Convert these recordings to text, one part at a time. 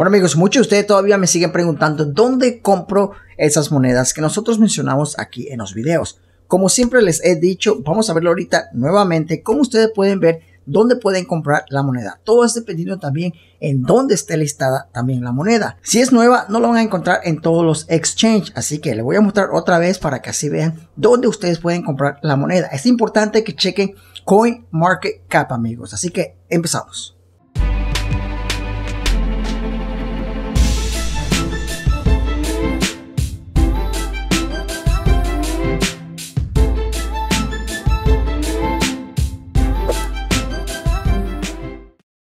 Bueno amigos, muchos de ustedes todavía me siguen preguntando dónde compro esas monedas que nosotros mencionamos aquí en los videos. Como siempre les he dicho, vamos a verlo ahorita nuevamente, cómo ustedes pueden ver dónde pueden comprar la moneda. Todo es dependiendo también en dónde esté listada también la moneda. Si es nueva, no la van a encontrar en todos los exchanges, así que les voy a mostrar otra vez para que así vean dónde ustedes pueden comprar la moneda. Es importante que chequen CoinMarketCap, amigos. Así que empezamos.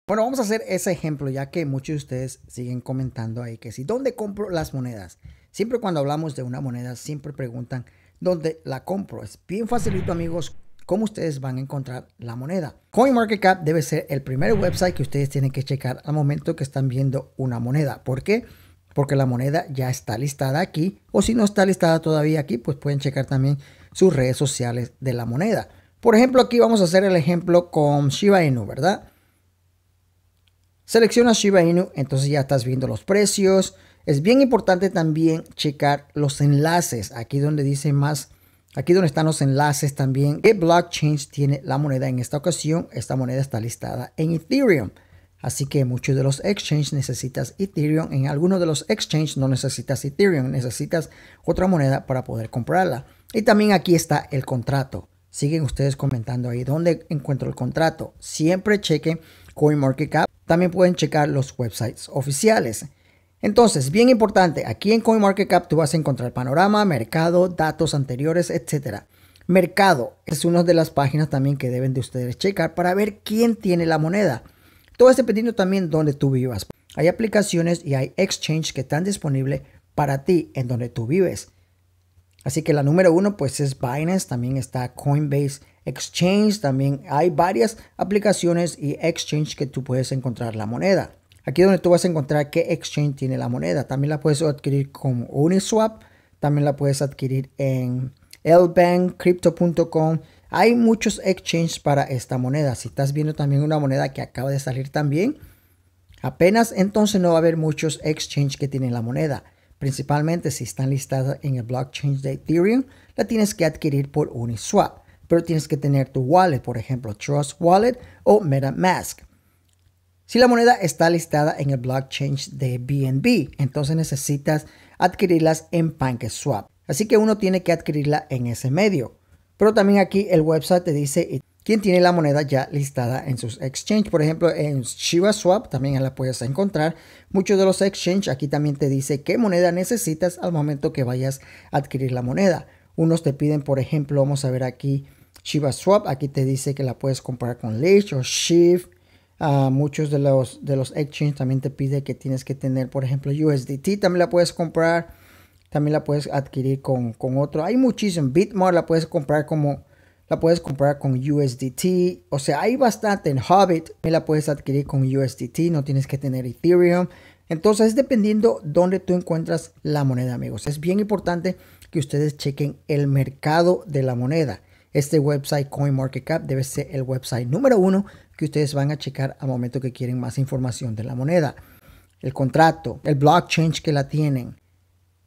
Bueno, vamos a hacer ese ejemplo, ya que muchos de ustedes siguen comentando ahí que si, ¿dónde compro las monedas? Siempre cuando hablamos de una moneda, siempre preguntan dónde la compro. Es bien facilito, amigos, cómo ustedes van a encontrar la moneda. CoinMarketCap debe ser el primer website que ustedes tienen que checar al momento que están viendo una moneda. ¿Por qué? Porque la moneda ya está listada aquí. O si no está listada todavía aquí, pues pueden checar también sus redes sociales de la moneda. Por ejemplo, aquí vamos a hacer el ejemplo con Shiba Inu, ¿verdad? Seleccionas Shiba Inu, entonces ya estás viendo los precios. Es bien importante también checar los enlaces. Aquí donde dice más, aquí donde están los enlaces también. ¿Qué blockchain tiene la moneda en esta ocasión? Esta moneda está listada en Ethereum. Así que muchos de los exchanges necesitas Ethereum. En algunos de los exchanges no necesitas Ethereum, necesitas otra moneda para poder comprarla. Y también aquí está el contrato. Siguen ustedes comentando ahí dónde encuentro el contrato. Siempre chequen CoinMarketCap también pueden checar los websites oficiales. Entonces, bien importante, aquí en CoinMarketCap tú vas a encontrar panorama, mercado, datos anteriores, etc. Mercado es una de las páginas también que deben de ustedes checar para ver quién tiene la moneda. Todo es este dependiendo también donde tú vivas. Hay aplicaciones y hay exchanges que están disponibles para ti en donde tú vives. Así que la número uno pues es Binance, también está Coinbase Exchange, también hay varias aplicaciones y exchange que tú puedes encontrar la moneda. Aquí donde tú vas a encontrar qué exchange tiene la moneda. También la puedes adquirir con Uniswap, también la puedes adquirir en Elbank, Crypto.com. Hay muchos exchanges para esta moneda. Si estás viendo también una moneda que acaba de salir también, apenas entonces no va a haber muchos exchanges que tienen la moneda. Principalmente si están listadas en el blockchain de Ethereum, la tienes que adquirir por Uniswap, pero tienes que tener tu wallet, por ejemplo Trust Wallet o MetaMask. Si la moneda está listada en el blockchain de BNB, entonces necesitas adquirirlas en PancakeSwap. Así que uno tiene que adquirirla en ese medio. Pero también aquí el website te dice quien tiene la moneda ya listada en sus exchange. Por ejemplo, en ShibaSwap también la puedes encontrar. Muchos de los exchange aquí también te dice qué moneda necesitas al momento que vayas a adquirir la moneda. Unos te piden, por ejemplo, vamos a ver aquí ShibaSwap. Aquí te dice que la puedes comprar con Lish o Shift. Ah, muchos de los, de los exchange también te pide que tienes que tener, por ejemplo, USDT. También la puedes comprar. También la puedes adquirir con, otro. Hay muchísimo. Bitmore la puedes comprar como la puedes comprar con USDT, o sea, hay bastante en Hobbit, me la puedes adquirir con USDT, no tienes que tener Ethereum. Entonces, dependiendo dónde tú encuentras la moneda, amigos, es bien importante que ustedes chequen el mercado de la moneda. Este website CoinMarketCap debe ser el website número uno que ustedes van a checar al momento que quieren más información de la moneda, el contrato, el blockchain que la tienen,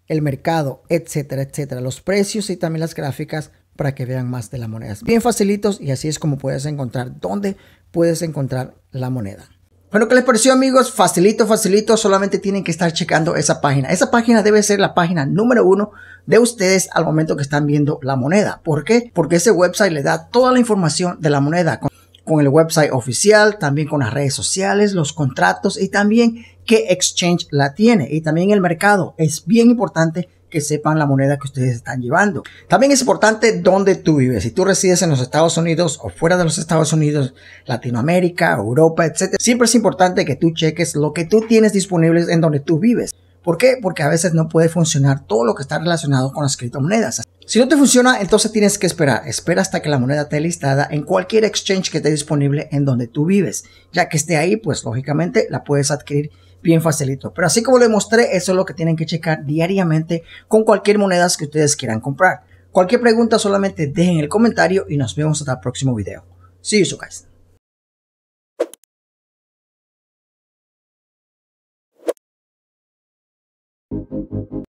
el mercado, etcétera, etcétera, los precios y también las gráficas para que vean más de la moneda. bien facilitos y así es como puedes encontrar dónde puedes encontrar la moneda. Bueno, ¿qué les pareció amigos? Facilito, facilito, solamente tienen que estar checando esa página. Esa página debe ser la página número uno de ustedes al momento que están viendo la moneda. ¿Por qué? Porque ese website le da toda la información de la moneda con, con el website oficial, también con las redes sociales, los contratos y también qué exchange la tiene y también el mercado. Es bien importante que sepan la moneda que ustedes están llevando. También es importante dónde tú vives. Si tú resides en los Estados Unidos o fuera de los Estados Unidos, Latinoamérica, Europa, etc. Siempre es importante que tú cheques lo que tú tienes disponible en donde tú vives. ¿Por qué? Porque a veces no puede funcionar todo lo que está relacionado con las criptomonedas. Si no te funciona, entonces tienes que esperar. Espera hasta que la moneda esté listada en cualquier exchange que esté disponible en donde tú vives. Ya que esté ahí, pues lógicamente la puedes adquirir bien facilito. Pero así como les mostré, eso es lo que tienen que checar diariamente con cualquier moneda que ustedes quieran comprar. Cualquier pregunta solamente dejen el comentario y nos vemos hasta el próximo video. See you guys.